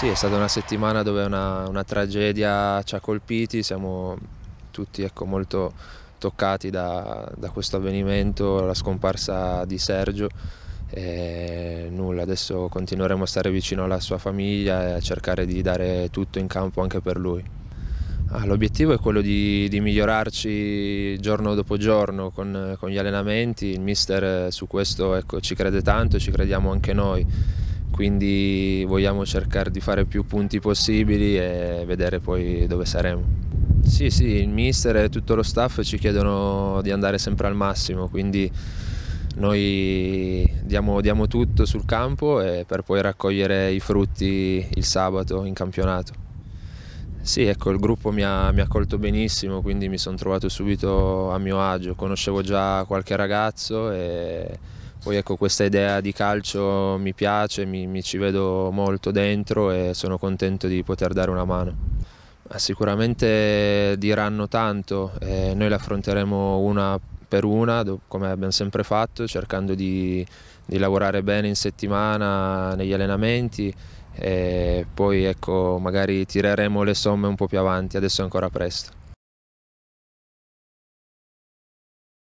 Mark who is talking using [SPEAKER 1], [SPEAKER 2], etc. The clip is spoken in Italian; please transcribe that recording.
[SPEAKER 1] Sì, è stata una settimana dove una, una tragedia ci ha colpiti, siamo tutti ecco, molto toccati da, da questo avvenimento, la scomparsa di Sergio. E nulla, adesso continueremo a stare vicino alla sua famiglia e a cercare di dare tutto in campo anche per lui. Ah, l'obiettivo è quello di, di, migliorarci giorno dopo giorno con, con gli allenamenti, il mister eh, su questo ecco, ci crede tanto ci crediamo anche noi quindi vogliamo cercare di fare più punti possibili e vedere poi dove saremo. Sì, sì, il mister e tutto lo staff ci chiedono di andare sempre al massimo, quindi noi diamo, diamo tutto sul campo per poi raccogliere i frutti il sabato in campionato. Sì, ecco, il gruppo mi ha, mi ha colto benissimo, quindi mi sono trovato subito a mio agio, conoscevo già qualche ragazzo e poi ecco questa idea di calcio mi piace, mi, mi ci vedo molto dentro e sono contento di poter dare una mano. Sicuramente diranno tanto, eh, noi le affronteremo una per una, come abbiamo sempre fatto, cercando di, di lavorare bene in settimana negli allenamenti e poi ecco, magari tireremo le somme un po' più avanti, adesso è ancora presto.